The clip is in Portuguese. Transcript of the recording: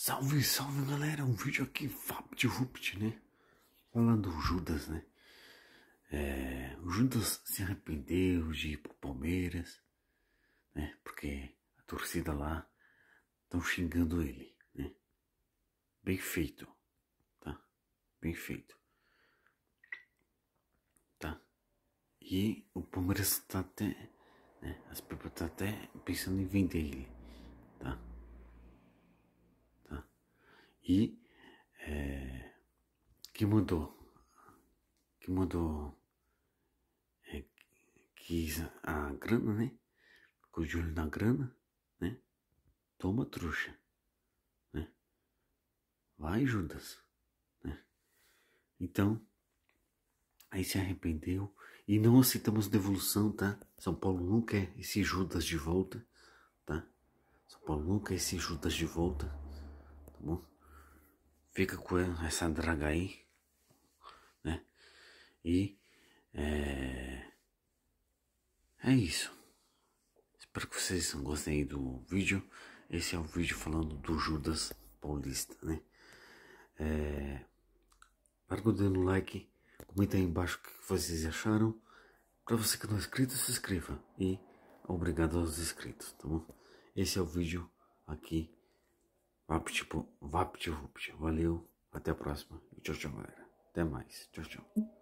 Salve, salve galera, um vídeo aqui FabtRupt, né? Falando do Judas, né? É, o Judas se arrependeu de ir pro Palmeiras, né? Porque a torcida lá estão xingando ele, né? Bem feito, tá? Bem feito, tá? E o Palmeiras tá até, né? As pessoas tá até pensando em vender ele e é, que mudou, que mudou, é, que a grana, né? Ficou de olho na grana, né? Toma trouxa, né? Vai Judas, né? Então, aí se arrependeu e não aceitamos devolução, tá? São Paulo não quer esse Judas de volta, tá? São Paulo não quer esse Judas de volta, tá bom? fica com essa draga aí, né? E é, é isso. Espero que vocês gostem do vídeo. Esse é o vídeo falando do Judas Paulista, né? É, marca o dedo no like, comenta aí embaixo o que vocês acharam. Para você que não é inscrito, se inscreva. E obrigado aos inscritos, tá bom? Esse é o vídeo aqui VaptVupt. Tipo, Valeu, até a próxima. Tchau, tchau, galera. Até mais. Tchau, tchau.